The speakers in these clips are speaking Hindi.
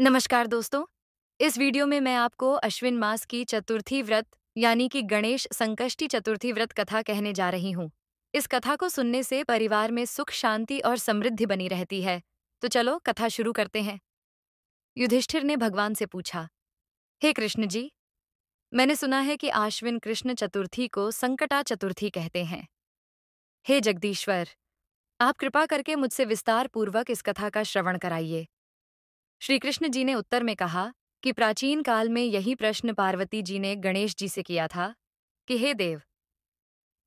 नमस्कार दोस्तों इस वीडियो में मैं आपको अश्विन मास की चतुर्थी व्रत यानी कि गणेश संकष्टी चतुर्थी व्रत कथा कहने जा रही हूँ इस कथा को सुनने से परिवार में सुख शांति और समृद्धि बनी रहती है तो चलो कथा शुरू करते हैं युधिष्ठिर ने भगवान से पूछा हे कृष्ण जी मैंने सुना है कि आश्विन कृष्ण चतुर्थी को संकटा चतुर्थी कहते हैं हे जगदीश्वर आप कृपा करके मुझसे विस्तार पूर्वक इस कथा का श्रवण कराइए श्री कृष्ण जी ने उत्तर में कहा कि प्राचीन काल में यही प्रश्न पार्वती जी ने गणेश जी से किया था कि हे देव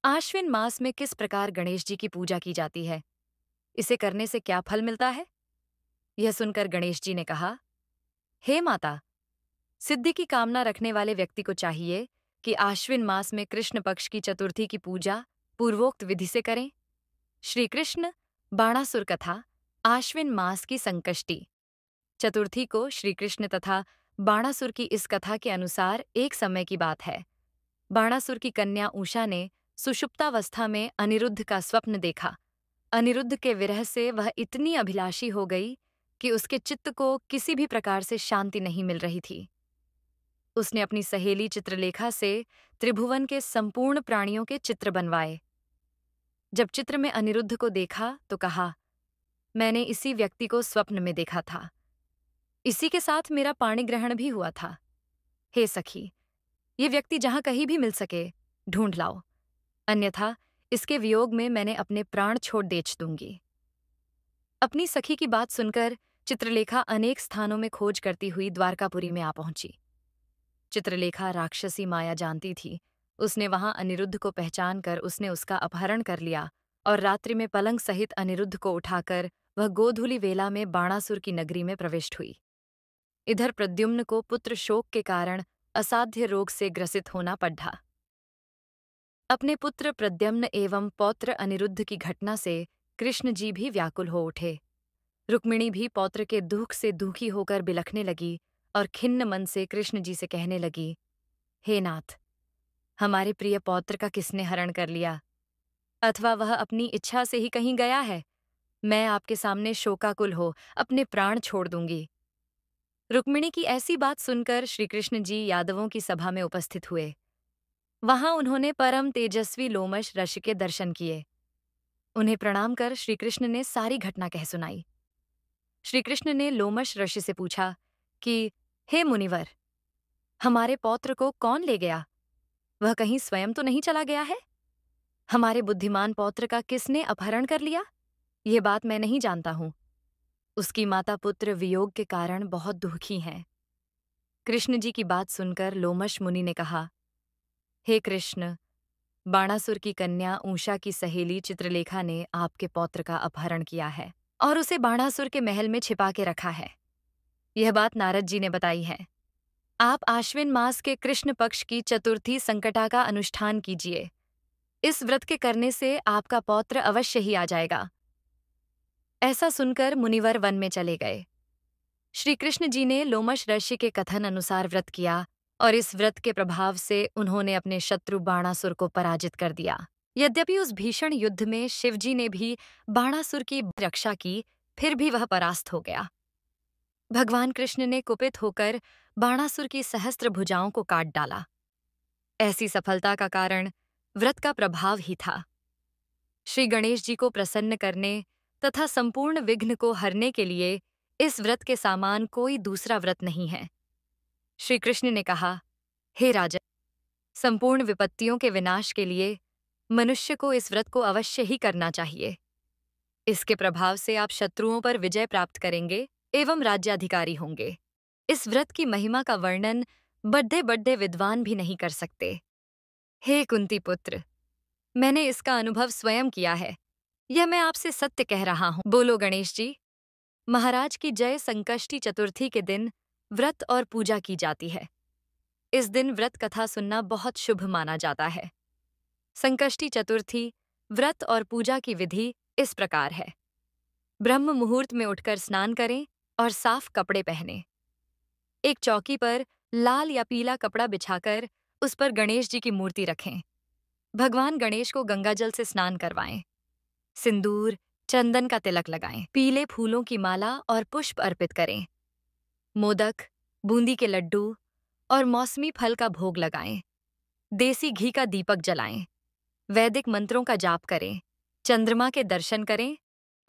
आश्विन मास में किस प्रकार गणेश जी की पूजा की जाती है इसे करने से क्या फल मिलता है यह सुनकर गणेश जी ने कहा हे माता सिद्धि की कामना रखने वाले व्यक्ति को चाहिए कि आश्विन मास में कृष्ण पक्ष की चतुर्थी की पूजा पूर्वोक्त विधि से करें श्रीकृष्ण बाणासुर कथा आश्विन मास की संकष्टी चतुर्थी को श्री कृष्ण तथा बाणासुर की इस कथा के अनुसार एक समय की बात है बाणासुर की कन्या उषा ने सुषुप्तावस्था में अनिरुद्ध का स्वप्न देखा अनिरुद्ध के विरह से वह इतनी अभिलाषी हो गई कि उसके चित्त को किसी भी प्रकार से शांति नहीं मिल रही थी उसने अपनी सहेली चित्रलेखा से त्रिभुवन के संपूर्ण प्राणियों के चित्र बनवाए जब चित्र में अनिरुद्ध को देखा तो कहा मैंने इसी व्यक्ति को स्वप्न में देखा था इसी के साथ मेरा पाणी ग्रहण भी हुआ था हे सखी ये व्यक्ति जहां कहीं भी मिल सके ढूंढ लाओ अन्यथा इसके वियोग में मैंने अपने प्राण छोड़ देच दूंगी अपनी सखी की बात सुनकर चित्रलेखा अनेक स्थानों में खोज करती हुई द्वारकापुरी में आ पहुंची चित्रलेखा राक्षसी माया जानती थी उसने वहां अनिरुद्ध को पहचान कर उसने उसका अपहरण कर लिया और रात्रि में पलंग सहित अनिरुद्ध को उठाकर वह गोधूली वेला में बाणासुर की नगरी में प्रविष्ट हुई इधर प्रद्युम्न को पुत्र शोक के कारण असाध्य रोग से ग्रसित होना पड़ा अपने पुत्र प्रद्युम्न एवं पौत्र अनिरुद्ध की घटना से कृष्ण जी भी व्याकुल हो उठे रुक्मिणी भी पौत्र के दुख से दुखी होकर बिलखने लगी और खिन्न मन से कृष्ण जी से कहने लगी हे नाथ हमारे प्रिय पौत्र का किसने हरण कर लिया अथवा वह अपनी इच्छा से ही कहीं गया है मैं आपके सामने शोकाकुल हो अपने प्राण छोड़ दूंगी रुक्मिणी की ऐसी बात सुनकर श्रीकृष्ण जी यादवों की सभा में उपस्थित हुए वहां उन्होंने परम तेजस्वी लोमश ऋषि के दर्शन किए उन्हें प्रणाम कर श्रीकृष्ण ने सारी घटना कह सुनाई श्रीकृष्ण ने लोमश ऋषि से पूछा कि हे मुनिवर हमारे पौत्र को कौन ले गया वह कहीं स्वयं तो नहीं चला गया है हमारे बुद्धिमान पौत्र का किसने अपहरण कर लिया ये बात मैं नहीं जानता हूँ उसकी माता पुत्र वियोग के कारण बहुत दुखी हैं कृष्ण जी की बात सुनकर लोमश मुनि ने कहा हे कृष्ण बाणासुर की कन्या ऊषा की सहेली चित्रलेखा ने आपके पौत्र का अपहरण किया है और उसे बाणासुर के महल में छिपा के रखा है यह बात नारद जी ने बताई है आप आश्विन मास के कृष्ण पक्ष की चतुर्थी संकटा का अनुष्ठान कीजिए इस व्रत के करने से आपका पौत्र अवश्य ही आ जाएगा ऐसा सुनकर मुनिवर वन में चले गए श्री कृष्ण जी ने लोमश ऋषि के कथन अनुसार व्रत किया और इस व्रत के प्रभाव से उन्होंने अपने शत्रु बाणासुर को पराजित कर दिया यद्यपि उस भीषण युद्ध में शिवजी ने भी बाणासुर की रक्षा की फिर भी वह परास्त हो गया भगवान कृष्ण ने कुपित होकर बाणासुर की सहस्त्र भुजाओं को काट डाला ऐसी सफलता का कारण व्रत का प्रभाव ही था श्री गणेश जी को प्रसन्न करने तथा संपूर्ण विघ्न को हरने के लिए इस व्रत के सामान कोई दूसरा व्रत नहीं है श्री कृष्ण ने कहा हे राजा संपूर्ण विपत्तियों के विनाश के लिए मनुष्य को इस व्रत को अवश्य ही करना चाहिए इसके प्रभाव से आप शत्रुओं पर विजय प्राप्त करेंगे एवं राज्याधिकारी होंगे इस व्रत की महिमा का वर्णन बड्ढे बड्ढे विद्वान भी नहीं कर सकते हे कुंती पुत्र मैंने इसका अनुभव स्वयं किया है यह मैं आपसे सत्य कह रहा हूँ बोलो गणेश जी महाराज की जय संकष्टी चतुर्थी के दिन व्रत और पूजा की जाती है इस दिन व्रत कथा सुनना बहुत शुभ माना जाता है संकष्टी चतुर्थी व्रत और पूजा की विधि इस प्रकार है ब्रह्म मुहूर्त में उठकर स्नान करें और साफ कपड़े पहने एक चौकी पर लाल या पीला कपड़ा बिछाकर उस पर गणेश जी की मूर्ति रखें भगवान गणेश को गंगाजल से स्नान करवाएं सिंदूर चंदन का तिलक लगाएं पीले फूलों की माला और पुष्प अर्पित करें मोदक बूंदी के लड्डू और मौसमी फल का भोग लगाएं देसी घी का दीपक जलाएं वैदिक मंत्रों का जाप करें चंद्रमा के दर्शन करें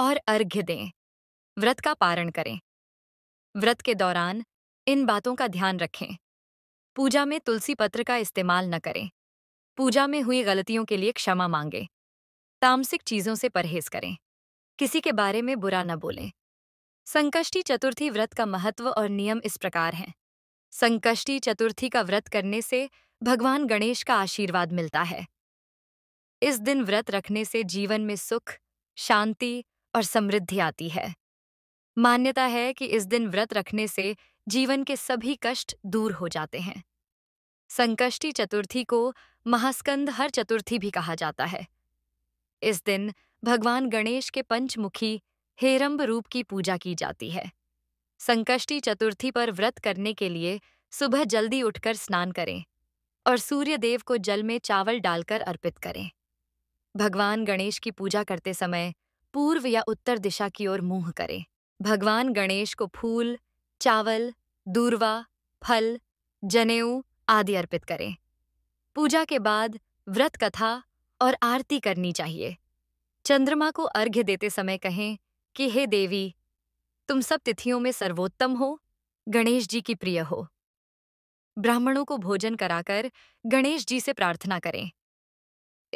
और अर्घ्य दें व्रत का पारण करें व्रत के दौरान इन बातों का ध्यान रखें पूजा में तुलसी पत्र का इस्तेमाल न करें पूजा में हुई गलतियों के लिए क्षमा मांगें तामसिक चीजों से परहेज करें किसी के बारे में बुरा न बोलें संकष्टी चतुर्थी व्रत का महत्व और नियम इस प्रकार हैं संकष्टी चतुर्थी का व्रत करने से भगवान गणेश का आशीर्वाद मिलता है इस दिन व्रत रखने से जीवन में सुख शांति और समृद्धि आती है मान्यता है कि इस दिन व्रत रखने से जीवन के सभी कष्ट दूर हो जाते हैं संकष्टी चतुर्थी को महास्कंद हर चतुर्थी भी कहा जाता है इस दिन भगवान गणेश के पंचमुखी हेरम्ब रूप की पूजा की जाती है संकष्टी चतुर्थी पर व्रत करने के लिए सुबह जल्दी उठकर स्नान करें और सूर्य देव को जल में चावल डालकर अर्पित करें भगवान गणेश की पूजा करते समय पूर्व या उत्तर दिशा की ओर मुंह करें भगवान गणेश को फूल चावल दूरवा फल जनेऊ आदि अर्पित करें पूजा के बाद व्रत कथा और आरती करनी चाहिए चंद्रमा को अर्घ्य देते समय कहें कि हे देवी तुम सब तिथियों में सर्वोत्तम हो गणेश जी की प्रिय हो ब्राह्मणों को भोजन कराकर गणेश जी से प्रार्थना करें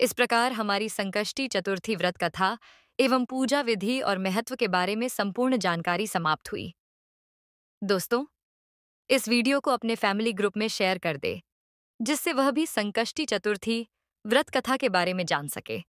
इस प्रकार हमारी संकष्टी चतुर्थी व्रत कथा एवं पूजा विधि और महत्व के बारे में संपूर्ण जानकारी समाप्त हुई दोस्तों इस वीडियो को अपने फैमिली ग्रुप में शेयर कर दे जिससे वह भी संकष्टी चतुर्थी व्रत कथा के बारे में जान सके